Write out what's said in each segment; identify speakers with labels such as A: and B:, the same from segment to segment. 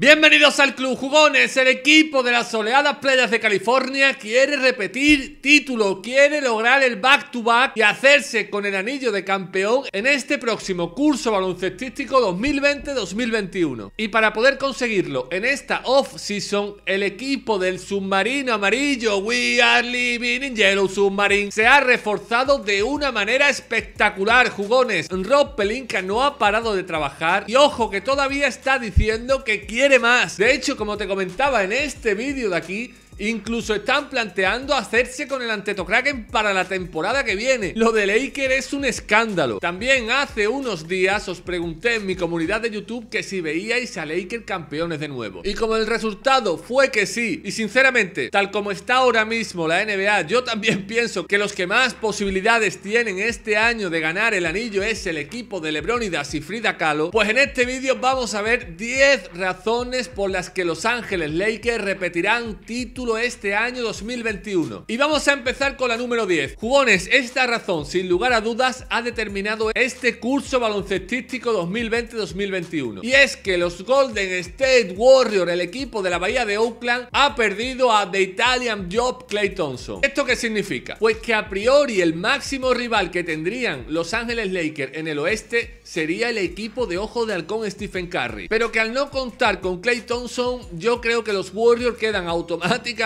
A: Bienvenidos al Club Jugones, el equipo de las soleadas playas de California quiere repetir título, quiere lograr el back-to-back y hacerse con el anillo de campeón en este próximo curso baloncestístico 2020-2021. Y para poder conseguirlo en esta off-season, el equipo del submarino amarillo We Are Living in Yellow Submarine se ha reforzado de una manera espectacular, Jugones. Rob Pelinka no ha parado de trabajar y ojo que todavía está diciendo que quiere más. De hecho, como te comentaba en este vídeo de aquí, Incluso están planteando hacerse con el Antetokraken para la temporada que viene. Lo de Laker es un escándalo. También hace unos días os pregunté en mi comunidad de YouTube que si veíais a Laker campeones de nuevo. Y como el resultado fue que sí, y sinceramente, tal como está ahora mismo la NBA, yo también pienso que los que más posibilidades tienen este año de ganar el anillo es el equipo de Lebronidas y Frida Kahlo, pues en este vídeo vamos a ver 10 razones por las que Los Ángeles Lakers repetirán títulos este año 2021. Y vamos a empezar con la número 10. Jugones, esta razón, sin lugar a dudas, ha determinado este curso baloncestístico 2020-2021. Y es que los Golden State Warriors, el equipo de la Bahía de Oakland, ha perdido a The Italian Job Clay Thompson. ¿Esto qué significa? Pues que a priori el máximo rival que tendrían Los Ángeles Lakers en el oeste sería el equipo de ojo de halcón Stephen Curry. Pero que al no contar con Clay Thompson, yo creo que los Warriors quedan automáticamente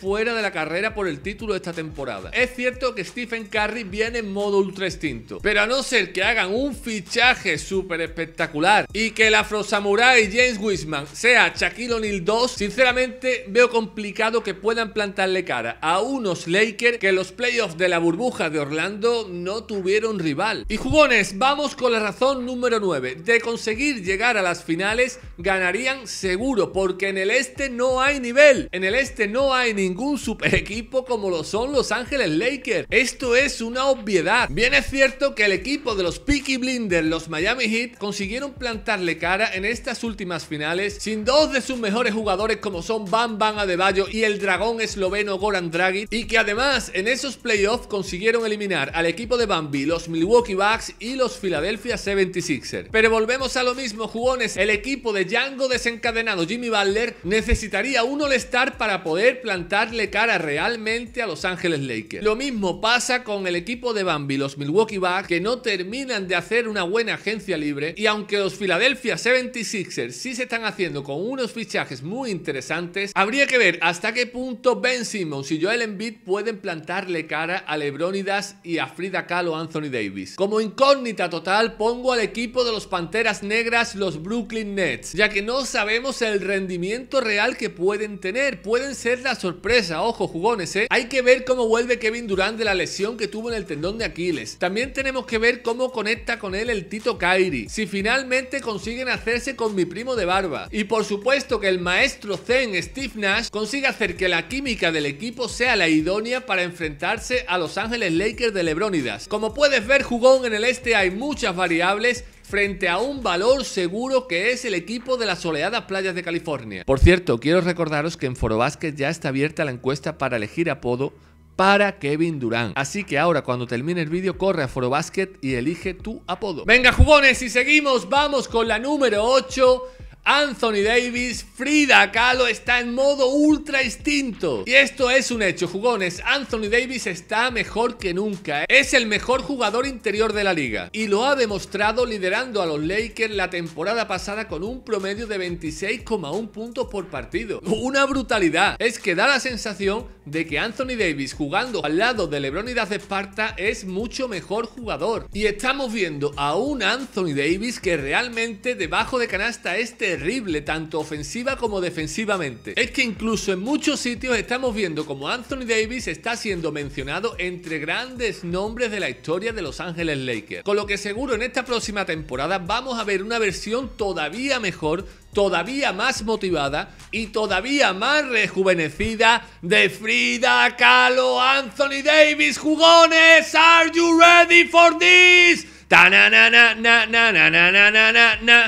A: fuera de la carrera por el título de esta temporada. Es cierto que Stephen Curry viene en modo ultra extinto, pero a no ser que hagan un fichaje súper espectacular y que el Afro James Wiseman sea Shaquille O'Neal 2, sinceramente veo complicado que puedan plantarle cara a unos Lakers que los playoffs de la burbuja de Orlando no tuvieron rival. Y jugones, vamos con la razón número 9. De conseguir llegar a las finales, ganarían seguro, porque en el este no hay nivel. En el este no hay ningún super equipo como lo son Los Ángeles Lakers. Esto es una obviedad. Bien es cierto que el equipo de los Peaky Blinders, los Miami Heat, consiguieron plantarle cara en estas últimas finales sin dos de sus mejores jugadores como son Bam Bam Adebayo y el dragón esloveno Goran Dragic y que además en esos playoffs consiguieron eliminar al equipo de Bambi, los Milwaukee Bucks y los Philadelphia 76ers. Pero volvemos a lo mismo, jugones, el equipo de Django desencadenado Jimmy Butler necesitaría un all para poder poder plantarle cara realmente a Los Ángeles Lakers. Lo mismo pasa con el equipo de Bambi, los Milwaukee Bucks, que no terminan de hacer una buena agencia libre y aunque los Philadelphia 76ers sí se están haciendo con unos fichajes muy interesantes, habría que ver hasta qué punto Ben Simmons y Joel Embiid pueden plantarle cara a Lebronidas y a Frida Kahlo Anthony Davis. Como incógnita total pongo al equipo de los Panteras Negras, los Brooklyn Nets, ya que no sabemos el rendimiento real que pueden tener. Pueden ser la sorpresa. Ojo, jugones, ¿eh? Hay que ver cómo vuelve Kevin Durant de la lesión que tuvo en el tendón de Aquiles. También tenemos que ver cómo conecta con él el Tito Kairi. Si finalmente consiguen hacerse con mi primo de barba. Y por supuesto que el maestro Zen Steve Nash consiga hacer que la química del equipo sea la idónea para enfrentarse a Los Ángeles Lakers de Lebrónidas. Como puedes ver, jugón, en el este hay muchas variables frente a un valor seguro que es el equipo de las soleadas playas de California. Por cierto, quiero recordaros que en Foro Basket ya está abierta la encuesta para elegir apodo para Kevin Durán. Así que ahora cuando termine el vídeo corre a Basket y elige tu apodo. Venga jugones y seguimos, vamos con la número 8 Anthony Davis, Frida Kahlo está en modo ultra instinto. Y esto es un hecho, jugones. Anthony Davis está mejor que nunca. ¿eh? Es el mejor jugador interior de la liga. Y lo ha demostrado liderando a los Lakers la temporada pasada con un promedio de 26,1 puntos por partido. Una brutalidad. Es que da la sensación de que Anthony Davis jugando al lado de LeBron y de Esparta es mucho mejor jugador. Y estamos viendo a un Anthony Davis que realmente debajo de canasta este terrible, tanto ofensiva como defensivamente. Es que incluso en muchos sitios estamos viendo como Anthony Davis está siendo mencionado entre grandes nombres de la historia de Los Ángeles Lakers. Con lo que seguro en esta próxima temporada vamos a ver una versión todavía mejor todavía más motivada y todavía más rejuvenecida de Frida Kahlo Anthony Davis. Jugones, are you ready for this?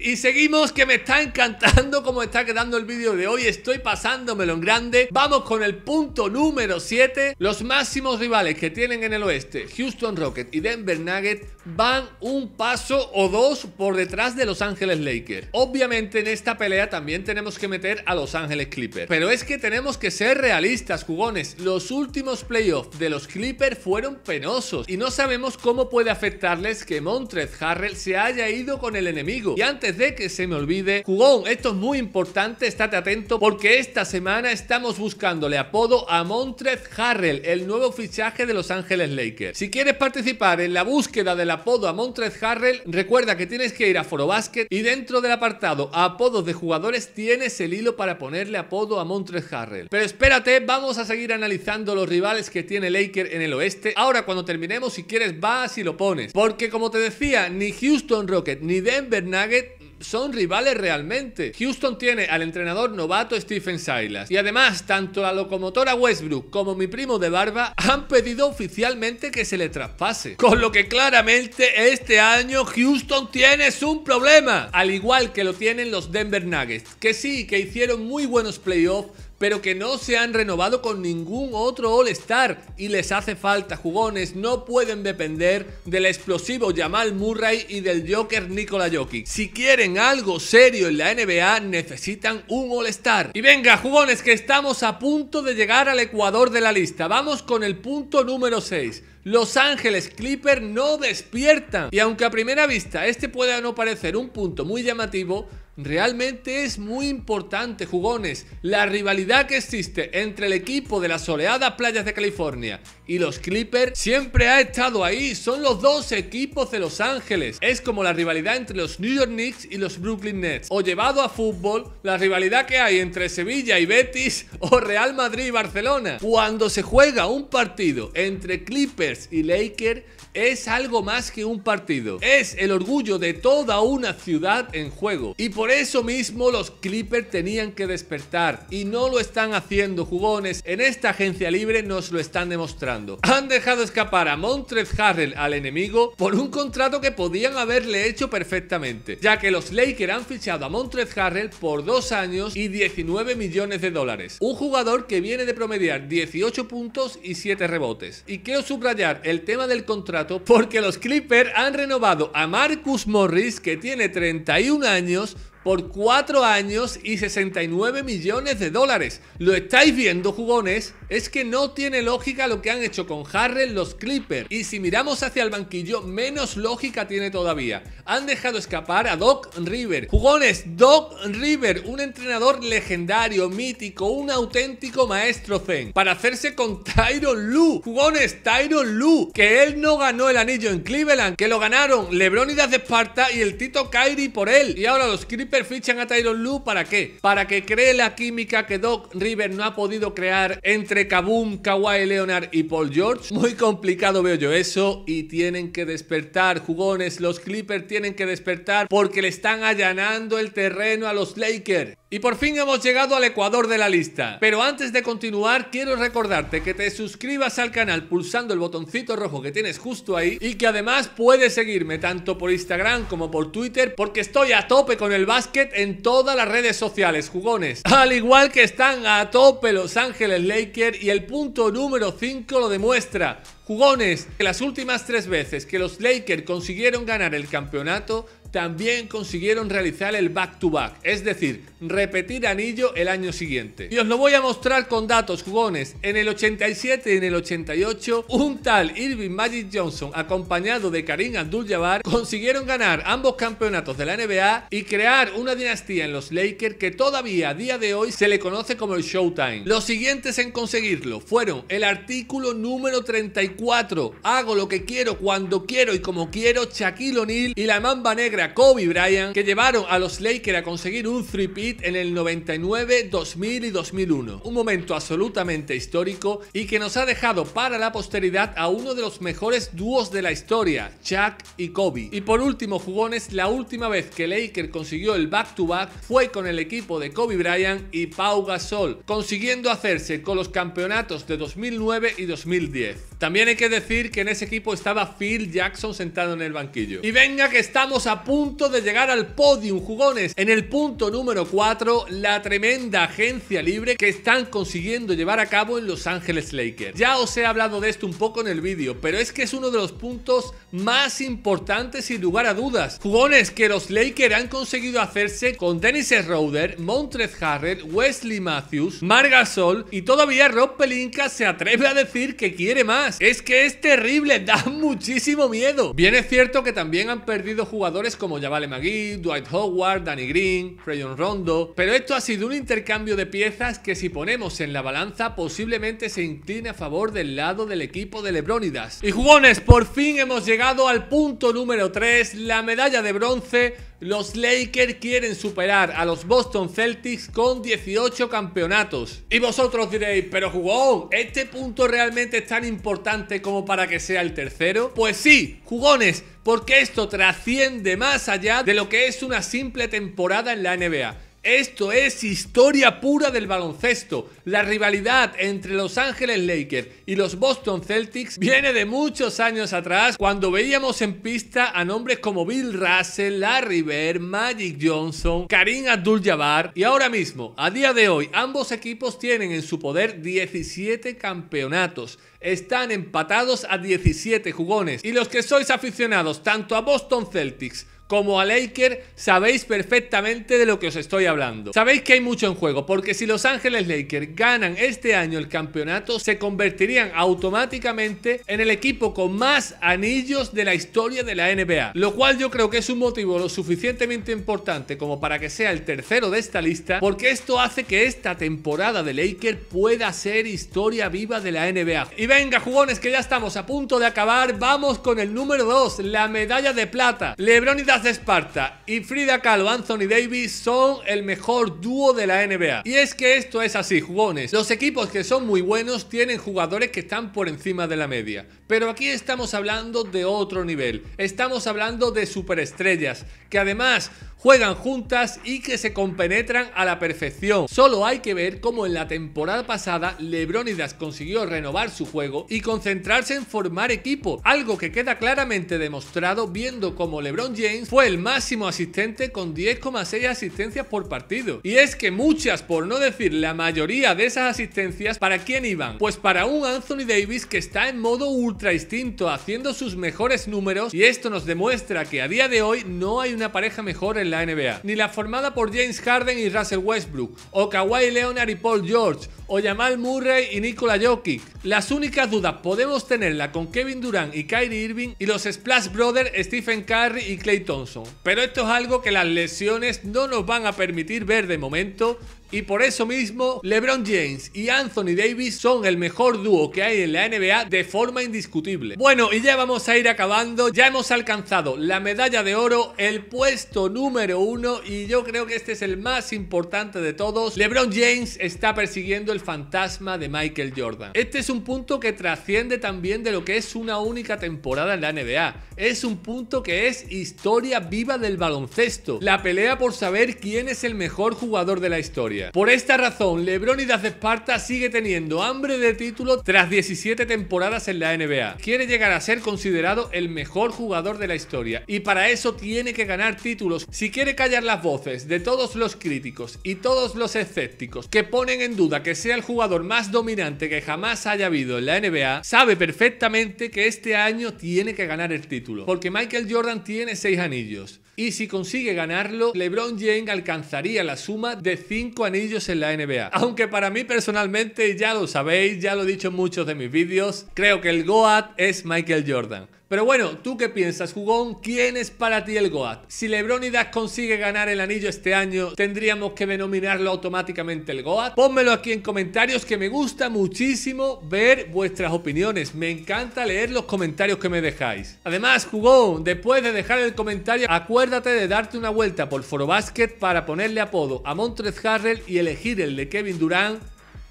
A: Y seguimos que me está encantando cómo está quedando el vídeo de hoy. Estoy pasándomelo en grande. Vamos con el punto número 7. Los máximos rivales que tienen en el oeste, Houston Rocket y Denver Nuggets, van un paso o dos por detrás de Los Ángeles Lakers. Obviamente en esta pelea también tenemos que meter a Los Ángeles Clippers. Pero es que tenemos que ser realistas, jugones. Los últimos playoffs de los Clippers fueron penosos y no sabemos cómo puede afectarles que Montrez Harrell se haya ido con el enemigo. Y antes de que se me olvide, jugón, esto es muy importante, estate atento porque esta semana estamos buscándole apodo a Montrez Harrell, el nuevo fichaje de Los Ángeles Lakers. Si quieres participar en la búsqueda del apodo a Montrez Harrell, recuerda que tienes que ir a Foro Basket y dentro del apartado apodos de jugadores tienes el hilo para ponerle apodo a Montrez Harrell. Pero espérate, vamos a seguir analizando los rivales que tiene Laker en el oeste. Ahora cuando terminemos, si quieres vas y lo pones. Porque como te decía, ni Houston Rocket ni Denver Nuggets son rivales realmente. Houston tiene al entrenador novato Stephen Silas. Y además, tanto la locomotora Westbrook como mi primo de barba han pedido oficialmente que se le traspase. Con lo que claramente este año Houston tiene un problema. Al igual que lo tienen los Denver Nuggets, que sí, que hicieron muy buenos playoffs pero que no se han renovado con ningún otro All-Star y les hace falta jugones, no pueden depender del explosivo Jamal Murray y del Joker Nikola Jokic. Si quieren algo serio en la NBA, necesitan un All-Star. Y venga, jugones, que estamos a punto de llegar al ecuador de la lista. Vamos con el punto número 6. Los Ángeles Clippers no despiertan. Y aunque a primera vista este pueda no parecer un punto muy llamativo, Realmente es muy importante, jugones, la rivalidad que existe entre el equipo de las soleadas playas de California y los Clippers siempre ha estado ahí. Son los dos equipos de Los Ángeles. Es como la rivalidad entre los New York Knicks y los Brooklyn Nets. O llevado a fútbol, la rivalidad que hay entre Sevilla y Betis o Real Madrid y Barcelona. Cuando se juega un partido entre Clippers y Lakers, es algo más que un partido. Es el orgullo de toda una ciudad en juego. Y por eso mismo los Clippers tenían que despertar. Y no lo están haciendo, jugones. En esta agencia libre nos lo están demostrando. Han dejado escapar a Montrez Harrell al enemigo por un contrato que podían haberle hecho perfectamente. Ya que los Lakers han fichado a Montrez Harrell por dos años y 19 millones de dólares. Un jugador que viene de promediar 18 puntos y 7 rebotes. Y quiero subrayar el tema del contrato porque los Clippers han renovado a Marcus Morris, que tiene 31 años, por 4 años y 69 millones de dólares. Lo estáis viendo, jugones. Es que no tiene lógica lo que han hecho con Harrell los Clippers. Y si miramos hacia el banquillo, menos lógica tiene todavía. Han dejado escapar a Doc River. Jugones, Doc River, un entrenador legendario, mítico, un auténtico maestro zen. Para hacerse con Tyron Lu. Jugones, Tyron Lu. Que él no ganó el anillo en Cleveland. Que lo ganaron Lebron y de Esparta y el Tito Kairi por él. Y ahora los Clippers fichan a Tyron Lue para qué? Para que cree la química que Doc River no ha podido crear entre Kabum, Kawhi Leonard y Paul George. Muy complicado veo yo eso y tienen que despertar, jugones. Los Clippers tienen que despertar porque le están allanando el terreno a los Lakers. Y por fin hemos llegado al ecuador de la lista. Pero antes de continuar, quiero recordarte que te suscribas al canal pulsando el botoncito rojo que tienes justo ahí y que además puedes seguirme tanto por Instagram como por Twitter porque estoy a tope con el básquet en todas las redes sociales, jugones. Al igual que están a tope Los Ángeles Lakers y el punto número 5 lo demuestra. Jugones, que las últimas tres veces que los Lakers consiguieron ganar el campeonato también consiguieron realizar el back-to-back, es decir, repetir anillo el año siguiente. Y os lo voy a mostrar con datos, jugones. En el 87 y en el 88, un tal Irving Magic Johnson, acompañado de Karim Abdul-Jabbar, consiguieron ganar ambos campeonatos de la NBA y crear una dinastía en los Lakers que todavía a día de hoy se le conoce como el Showtime. Los siguientes en conseguirlo fueron el artículo número 34, hago lo que quiero, cuando quiero y como quiero, Shaquille O'Neal y la Mamba Negra a Kobe Bryant, que llevaron a los Lakers a conseguir un three pit en el 99, 2000 y 2001. Un momento absolutamente histórico y que nos ha dejado para la posteridad a uno de los mejores dúos de la historia, Chuck y Kobe. Y por último, jugones, la última vez que Lakers consiguió el back-to-back -back fue con el equipo de Kobe Bryant y Pau Gasol, consiguiendo hacerse con los campeonatos de 2009 y 2010. También hay que decir que en ese equipo estaba Phil Jackson sentado en el banquillo. Y venga que estamos a punto de llegar al podium, jugones. En el punto número 4, la tremenda agencia libre que están consiguiendo llevar a cabo en Los Ángeles Lakers. Ya os he hablado de esto un poco en el vídeo, pero es que es uno de los puntos más importantes sin lugar a dudas. Jugones que los Lakers han conseguido hacerse con Dennis Schroeder, Montrez Harrell, Wesley Matthews, Margasol y todavía Rob Pelinka se atreve a decir que quiere más. Es que es terrible, da muchísimo miedo. Bien es cierto que también han perdido jugadores como Javale Magui, Dwight Howard, Danny Green, Rayon Rondo, pero esto ha sido un intercambio de piezas que si ponemos en la balanza posiblemente se incline a favor del lado del equipo de Lebronidas Y jugones, por fin hemos llegado al punto número 3, la medalla de bronce los Lakers quieren superar a los Boston Celtics con 18 campeonatos. Y vosotros diréis, pero jugón, ¿este punto realmente es tan importante como para que sea el tercero? Pues sí, jugones, porque esto trasciende más allá de lo que es una simple temporada en la NBA. Esto es historia pura del baloncesto. La rivalidad entre Los Ángeles Lakers y los Boston Celtics viene de muchos años atrás, cuando veíamos en pista a nombres como Bill Russell, Larry Bird, Magic Johnson, Karim Abdul-Jabbar y ahora mismo, a día de hoy, ambos equipos tienen en su poder 17 campeonatos. Están empatados a 17 jugones y los que sois aficionados tanto a Boston Celtics como a Laker, sabéis perfectamente de lo que os estoy hablando. Sabéis que hay mucho en juego, porque si Los Ángeles Lakers ganan este año el campeonato, se convertirían automáticamente en el equipo con más anillos de la historia de la NBA. Lo cual yo creo que es un motivo lo suficientemente importante como para que sea el tercero de esta lista, porque esto hace que esta temporada de Lakers pueda ser historia viva de la NBA. Y venga, jugones, que ya estamos a punto de acabar, vamos con el número 2, la medalla de plata. LeBron y de Esparta y Frida Kahlo, Anthony Davis son el mejor dúo de la NBA. Y es que esto es así, jugones. Los equipos que son muy buenos tienen jugadores que están por encima de la media. Pero aquí estamos hablando de otro nivel. Estamos hablando de superestrellas, que además juegan juntas y que se compenetran a la perfección. Solo hay que ver cómo en la temporada pasada Lebronidas consiguió renovar su juego y concentrarse en formar equipo, algo que queda claramente demostrado viendo cómo LeBron James fue el máximo asistente con 10,6 asistencias por partido. Y es que muchas, por no decir la mayoría de esas asistencias, ¿para quién iban? Pues para un Anthony Davis que está en modo ultra instinto, haciendo sus mejores números, y esto nos demuestra que a día de hoy no hay una pareja mejor en la NBA, ni la formada por James Harden y Russell Westbrook, o Kawhi Leonard y Paul George, o Jamal Murray y Nikola Jokic. Las únicas dudas podemos tenerla con Kevin Durant y Kyrie Irving y los Splash Brothers Stephen Curry y Clay Thompson. Pero esto es algo que las lesiones no nos van a permitir ver de momento y por eso mismo, LeBron James y Anthony Davis son el mejor dúo que hay en la NBA de forma indiscutible. Bueno, y ya vamos a ir acabando. Ya hemos alcanzado la medalla de oro, el puesto número uno y yo creo que este es el más importante de todos. LeBron James está persiguiendo el fantasma de Michael Jordan. Este es un punto que trasciende también de lo que es una única temporada en la NBA. Es un punto que es historia viva del baloncesto. La pelea por saber quién es el mejor jugador de la historia. Por esta razón, LeBron y Daz Esparta sigue teniendo hambre de título tras 17 temporadas en la NBA. Quiere llegar a ser considerado el mejor jugador de la historia y para eso tiene que ganar títulos. Si quiere callar las voces de todos los críticos y todos los escépticos que ponen en duda que sea el jugador más dominante que jamás haya habido en la NBA, sabe perfectamente que este año tiene que ganar el título, porque Michael Jordan tiene 6 anillos. Y si consigue ganarlo, LeBron James alcanzaría la suma de 5 anillos anillos en la NBA. Aunque para mí personalmente, ya lo sabéis, ya lo he dicho en muchos de mis vídeos, creo que el GOAT es Michael Jordan. Pero bueno, ¿tú qué piensas, jugón? ¿Quién es para ti el GOAT? Si LeBron consigue ganar el anillo este año, ¿tendríamos que denominarlo automáticamente el GOAT? Pónmelo aquí en comentarios que me gusta muchísimo ver vuestras opiniones. Me encanta leer los comentarios que me dejáis. Además, jugón, después de dejar el comentario, acuérdate de darte una vuelta por Forobasket para ponerle apodo a Montrez Harrell y elegir el de Kevin Durant.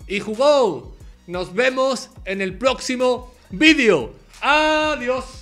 A: Y jugón, nos vemos en el próximo vídeo. Adiós.